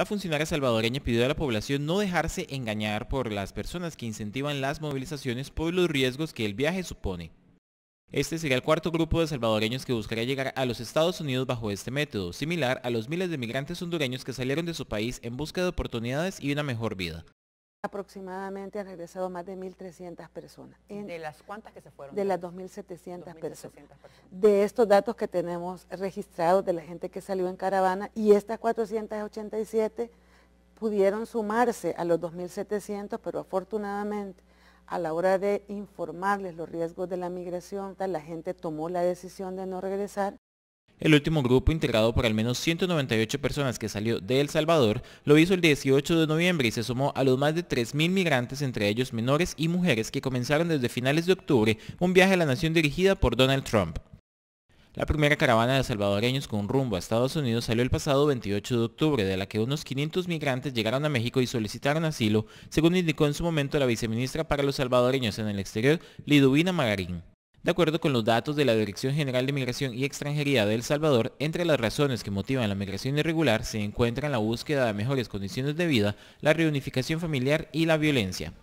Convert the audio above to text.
La funcionaria salvadoreña pidió a la población no dejarse engañar por las personas que incentivan las movilizaciones por los riesgos que el viaje supone. Este sería el cuarto grupo de salvadoreños que buscaría llegar a los Estados Unidos bajo este método, similar a los miles de migrantes hondureños que salieron de su país en busca de oportunidades y una mejor vida. Aproximadamente han regresado más de 1.300 personas. ¿De las cuántas que se fueron? De las 2.700 personas. De estos datos que tenemos registrados de la gente que salió en caravana y estas 487 pudieron sumarse a los 2.700, pero afortunadamente a la hora de informarles los riesgos de la migración, la gente tomó la decisión de no regresar. El último grupo integrado por al menos 198 personas que salió de El Salvador lo hizo el 18 de noviembre y se sumó a los más de 3.000 migrantes, entre ellos menores y mujeres, que comenzaron desde finales de octubre un viaje a la nación dirigida por Donald Trump. La primera caravana de salvadoreños con rumbo a Estados Unidos salió el pasado 28 de octubre, de la que unos 500 migrantes llegaron a México y solicitaron asilo, según indicó en su momento la viceministra para los salvadoreños en el exterior, Liduvina Magarín. De acuerdo con los datos de la Dirección General de Migración y Extranjería de El Salvador, entre las razones que motivan la migración irregular se encuentran la búsqueda de mejores condiciones de vida, la reunificación familiar y la violencia.